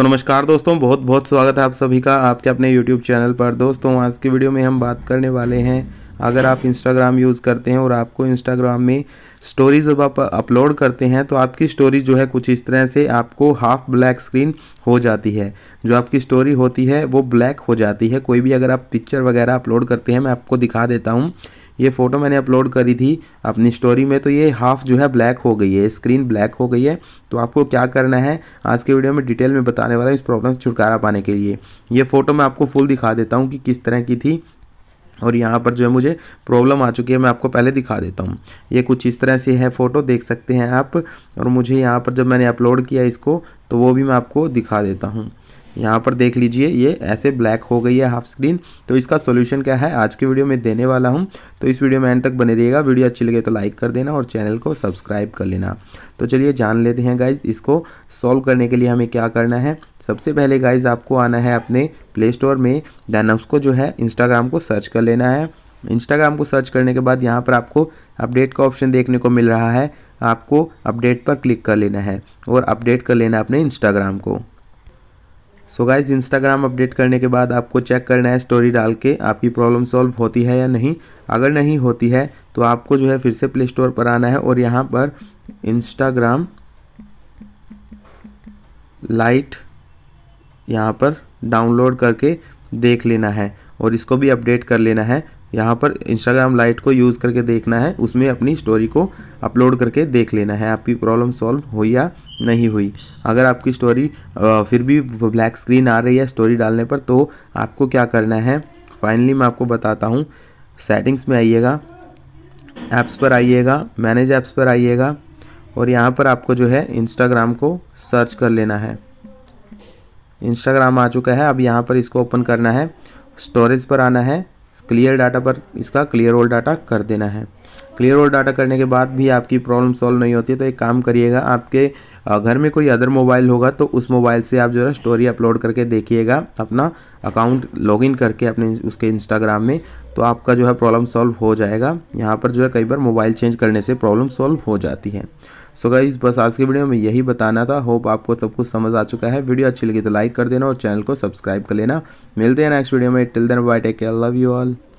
सो so, नमस्कार दोस्तों बहुत बहुत स्वागत है आप सभी का आपके अपने यूट्यूब चैनल पर दोस्तों आज की वीडियो में हम बात करने वाले हैं अगर आप इंस्टाग्राम यूज़ करते हैं और आपको इंस्टाग्राम में स्टोरी जब आप अपलोड करते हैं तो आपकी स्टोरी जो है कुछ इस तरह से आपको हाफ ब्लैक स्क्रीन हो जाती है जो आपकी स्टोरी होती है वो ब्लैक हो जाती है कोई भी अगर आप पिक्चर वगैरह अपलोड करते हैं मैं आपको दिखा देता हूँ ये फ़ोटो मैंने अपलोड करी थी अपनी स्टोरी में तो ये हाफ़ जो है ब्लैक हो गई है स्क्रीन ब्लैक हो गई है तो आपको क्या करना है आज के वीडियो में डिटेल में बताने वाला हूँ इस प्रॉब्लम से छुटकारा पाने के लिए ये फ़ोटो मैं आपको फुल दिखा देता हूँ कि किस तरह की थी और यहाँ पर जो है मुझे प्रॉब्लम आ चुकी है मैं आपको पहले दिखा देता हूँ ये कुछ इस तरह से है फ़ोटो देख सकते हैं आप और मुझे यहाँ पर जब मैंने अपलोड किया इसको तो वो भी मैं आपको दिखा देता हूँ यहाँ पर देख लीजिए ये ऐसे ब्लैक हो गई है हाफ स्क्रीन तो इसका सोल्यूशन क्या है आज की वीडियो में देने वाला हूँ तो इस वीडियो में एंड तक बने रहिएगा वीडियो अच्छी लगे तो लाइक कर देना और चैनल को सब्सक्राइब कर लेना तो चलिए जान लेते हैं गाइज इसको सॉल्व करने के लिए हमें क्या करना है सबसे पहले गाइज आपको आना है अपने प्ले स्टोर में देन उसको जो है इंस्टाग्राम को सर्च कर लेना है इंस्टाग्राम को सर्च करने के बाद यहाँ पर आपको अपडेट का ऑप्शन देखने को मिल रहा है आपको अपडेट पर क्लिक कर लेना है और अपडेट कर लेना अपने इंस्टाग्राम को सो गाइज इंस्टाग्राम अपडेट करने के बाद आपको चेक करना है स्टोरी डाल के आपकी प्रॉब्लम सॉल्व होती है या नहीं अगर नहीं होती है तो आपको जो है फिर से प्ले स्टोर पर आना है और यहाँ पर इंस्टाग्राम लाइट यहाँ पर डाउनलोड करके देख लेना है और इसको भी अपडेट कर लेना है यहाँ पर इंस्टाग्राम लाइट को यूज़ करके देखना है उसमें अपनी स्टोरी को अपलोड करके देख लेना है आपकी प्रॉब्लम सॉल्व हुई या नहीं हुई अगर आपकी स्टोरी फिर भी ब्लैक स्क्रीन आ रही है स्टोरी डालने पर तो आपको क्या करना है फाइनली मैं आपको बताता हूँ सेटिंग्स में आइएगा ऐप्स पर आइएगा मैनेज ऐप्स पर आइएगा और यहाँ पर आपको जो है इंस्टाग्राम को सर्च कर लेना है इंस्टाग्राम आ चुका है अब यहाँ पर इसको ओपन करना है स्टोरेज पर आना है क्लियर डाटा पर इसका क्लियर ऑल डाटा कर देना है क्लियर और डाटा करने के बाद भी आपकी प्रॉब्लम सॉल्व नहीं होती है तो एक काम करिएगा आपके घर में कोई अदर मोबाइल होगा तो उस मोबाइल से आप जो है स्टोरी अपलोड करके देखिएगा अपना अकाउंट लॉगिन करके अपने उसके इंस्टाग्राम में तो आपका जो है प्रॉब्लम सॉल्व हो जाएगा यहाँ पर जो है कई बार मोबाइल चेंज करने से प्रॉब्लम सॉल्व हो जाती है सो so गाइज बस आज के वीडियो में यही बताना था होप आपको सब कुछ समझ आ चुका है वीडियो अच्छी लगी तो लाइक कर देना और चैनल को सब्सक्राइब कर लेना मिलते हैं नेक्स्ट वीडियो में till then bye take care love you all